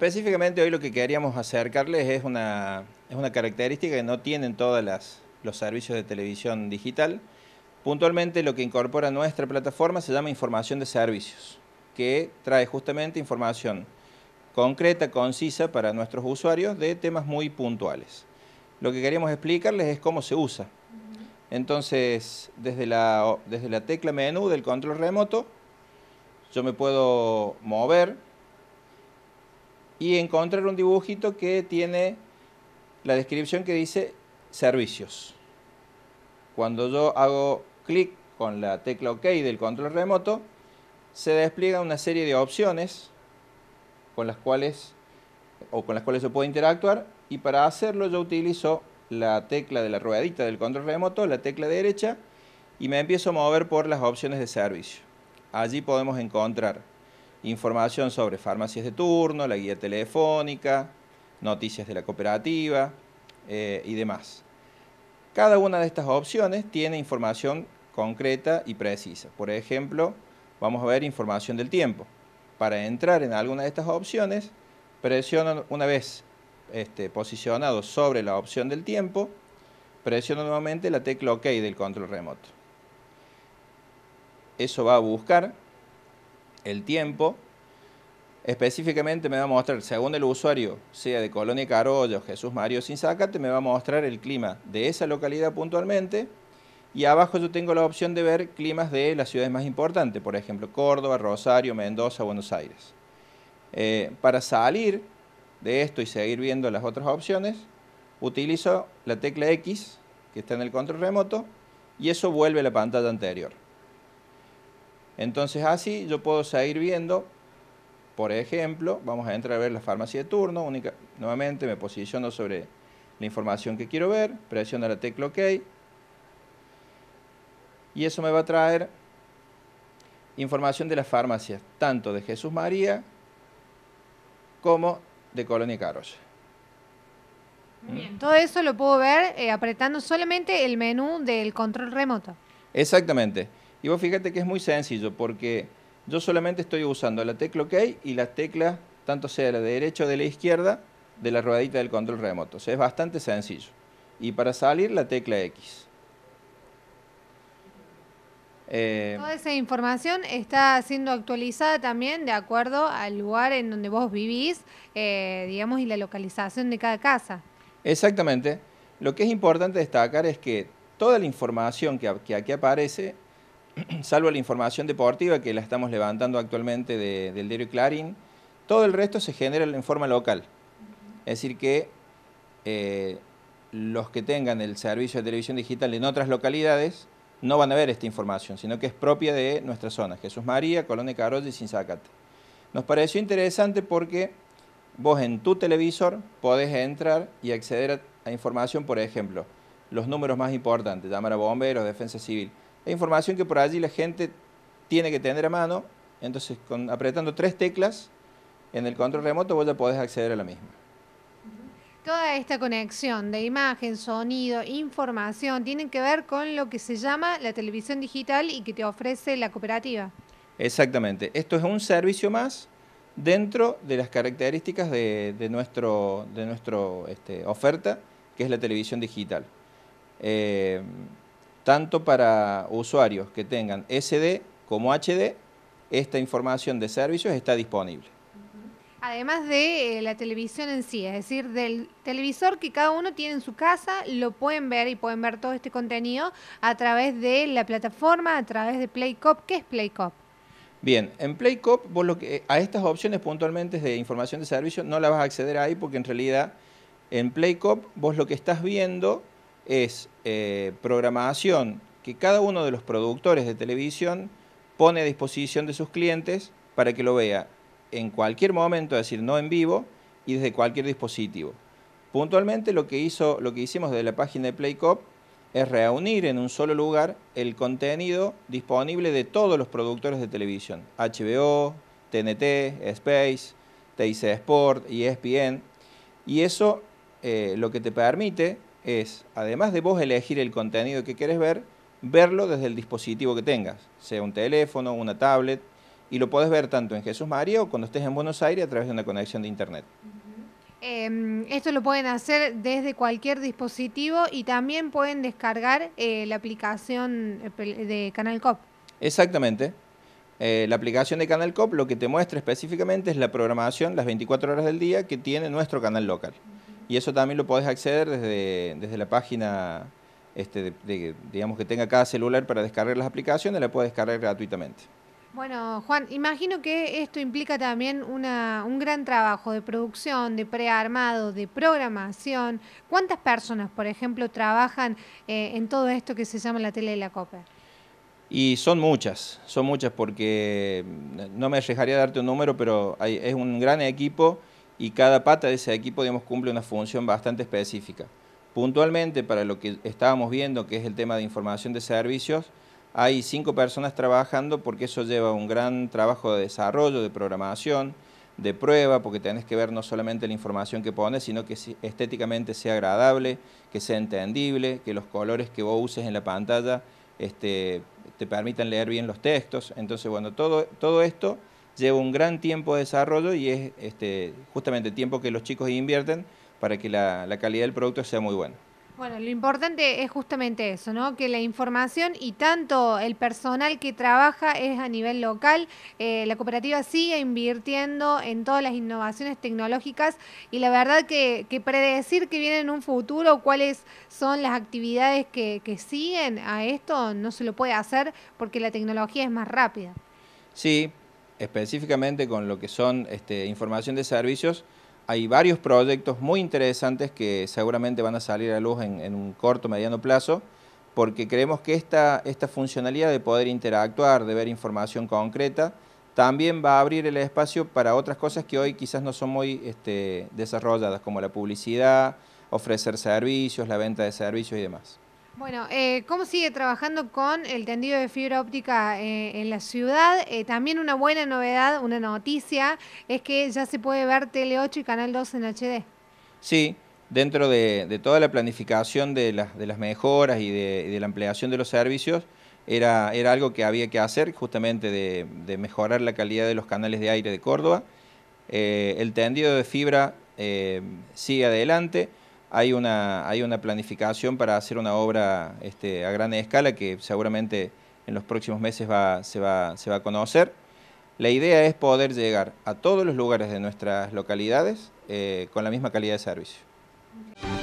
Específicamente hoy lo que queríamos acercarles es una, es una característica que no tienen todos los servicios de televisión digital. Puntualmente lo que incorpora nuestra plataforma se llama información de servicios, que trae justamente información concreta, concisa para nuestros usuarios de temas muy puntuales. Lo que queríamos explicarles es cómo se usa. Entonces, desde la, desde la tecla menú del control remoto, yo me puedo mover y encontrar un dibujito que tiene la descripción que dice servicios. Cuando yo hago clic con la tecla OK del control remoto, se despliega una serie de opciones con las cuales o con las cuales se puede interactuar y para hacerlo yo utilizo la tecla de la ruedita del control remoto, la tecla derecha y me empiezo a mover por las opciones de servicio. Allí podemos encontrar información sobre farmacias de turno, la guía telefónica, noticias de la cooperativa eh, y demás. Cada una de estas opciones tiene información concreta y precisa. Por ejemplo, vamos a ver información del tiempo. Para entrar en alguna de estas opciones, presionan una vez este, posicionado sobre la opción del tiempo, presiono nuevamente la tecla OK del control remoto. Eso va a buscar el tiempo. Específicamente me va a mostrar, según el usuario, sea de Colonia o Jesús Mario Sinzacate, me va a mostrar el clima de esa localidad puntualmente. Y abajo yo tengo la opción de ver climas de las ciudades más importantes, por ejemplo, Córdoba, Rosario, Mendoza, Buenos Aires. Eh, para salir de esto y seguir viendo las otras opciones, utilizo la tecla X que está en el control remoto y eso vuelve a la pantalla anterior. Entonces así yo puedo seguir viendo, por ejemplo, vamos a entrar a ver la farmacia de turno, única, nuevamente me posiciono sobre la información que quiero ver, presiono la tecla OK y eso me va a traer información de las farmacias, tanto de Jesús María como de Colonia Caros. Bien, ¿Mm? todo eso lo puedo ver eh, apretando solamente el menú del control remoto. Exactamente. Y vos fíjate que es muy sencillo porque yo solamente estoy usando la tecla OK y las teclas, tanto sea de la derecha o de la izquierda, de la ruedita del control remoto. O sea, es bastante sencillo. Y para salir, la tecla X. Eh, toda esa información está siendo actualizada también de acuerdo al lugar en donde vos vivís, eh, digamos, y la localización de cada casa. Exactamente. Lo que es importante destacar es que toda la información que aquí aparece salvo la información deportiva que la estamos levantando actualmente del diario Clarín, todo el resto se genera en forma local. Es decir, que eh, los que tengan el servicio de televisión digital en otras localidades no van a ver esta información, sino que es propia de nuestra zona, Jesús María, Colonia Carol y Sinzacate. Nos pareció interesante porque vos en tu televisor podés entrar y acceder a, información, por ejemplo, los números más importantes, llamar a bomberos, defensa civil. Es información que por allí la gente tiene que tener a mano, entonces apretando tres teclas en el control remoto vos ya podés acceder a la misma. Toda esta conexión de imagen, sonido, información, tienen que ver con lo que se llama la televisión digital y que te ofrece la cooperativa. Exactamente. Esto es un servicio más dentro de las características de, de nuestra de nuestro, este, oferta, que es la televisión digital. Eh, tanto para usuarios que tengan SD como HD, esta información de servicios está disponible. Además de eh, la televisión en sí, es decir, del televisor que cada uno tiene en su casa, lo pueden ver y pueden ver todo este contenido a través de la plataforma, a través de PlayCop. ¿Qué es PlayCop? Bien, en PlayCop eh, a estas opciones puntualmente de información de servicio no la vas a acceder ahí porque en realidad en PlayCop vos lo que estás viendo es eh, programación que cada uno de los productores de televisión pone a disposición de sus clientes para que lo vea en cualquier momento, es decir, no en vivo y desde cualquier dispositivo. Puntualmente lo que, hizo, lo que hicimos desde la página de Playcop es reunir en un solo lugar el contenido disponible de todos los productores de televisión, HBO, TNT, Space, TIC Sport, ESPN, y eso eh, lo que te permite es, además de vos elegir el contenido que querés ver, verlo desde el dispositivo que tengas, sea un teléfono, una tablet, y lo podés ver tanto en Jesús María o cuando estés en Buenos Aires a través de una conexión de Internet. Em, esto lo pueden hacer desde cualquier dispositivo y también pueden descargar eh, la aplicación eh, de Canal COP. Exactamente. Eh, la aplicación de Canal COP lo que te muestra específicamente es la programación las 24 horas del día que tiene nuestro canal local y eso también lo podés acceder desde, la página este, digamos que tenga cada celular para descargar las aplicaciones, la puedes descargar gratuitamente. Bueno, Juan, imagino que esto implica también un gran trabajo de producción, de prearmado, de programación. ¿Cuántas personas, por ejemplo, trabajan eh, en todo esto que se llama la tele de la copa Y son muchas, son muchas porque mm, no me arriesgaría a darte un número, pero es un gran equipo y cada pata de ese equipo digamos, cumple una función bastante específica. Puntualmente, para lo que estábamos viendo, que es el tema de información de servicios, hay cinco personas trabajando porque eso lleva un gran trabajo de desarrollo, de programación, de prueba, porque tenés que ver no solamente la información que pones, sino que estéticamente sea agradable, que sea entendible, que los colores que vos uses en la pantalla este, te permitan leer bien los textos. Entonces, bueno, todo, todo esto lleva un gran tiempo de desarrollo y es este, justamente tiempo que los chicos invierten para que la, calidad del producto sea muy buena. Bueno, lo importante es justamente eso, ¿no? Que la información y tanto el personal que trabaja es a nivel local. Eh, la cooperativa sigue invirtiendo en todas las innovaciones tecnológicas y la verdad que, predecir que viene en un futuro cuáles son las actividades que, que siguen a esto no se lo puede hacer porque la tecnología es más rápida. Sí, específicamente con lo que son este, información de servicios, hay varios proyectos muy interesantes que seguramente van a salir a luz en, un corto, mediano plazo, porque creemos que esta, esta funcionalidad de poder interactuar, de ver información concreta, también va a abrir el espacio para otras cosas que hoy quizás no son muy este, desarrolladas, como la publicidad, ofrecer servicios, la venta de servicios y demás. Bueno, eh, ¿cómo sigue trabajando con el tendido de fibra óptica eh, en la ciudad? Eh, también una buena novedad, una noticia, es que ya se puede ver Tele 8 y Canal 2 en HD. Sí, dentro de, toda la planificación de, las mejoras y de, la ampliación de los servicios, era algo que había que hacer, justamente de, mejorar la calidad de los canales de aire de Córdoba. el tendido de fibra sigue adelante hay una, hay una planificación para hacer una obra este, a gran escala que seguramente en los próximos meses va, se, va, se va a conocer. La idea es poder llegar a todos los lugares de nuestras localidades eh, con la misma calidad de servicio.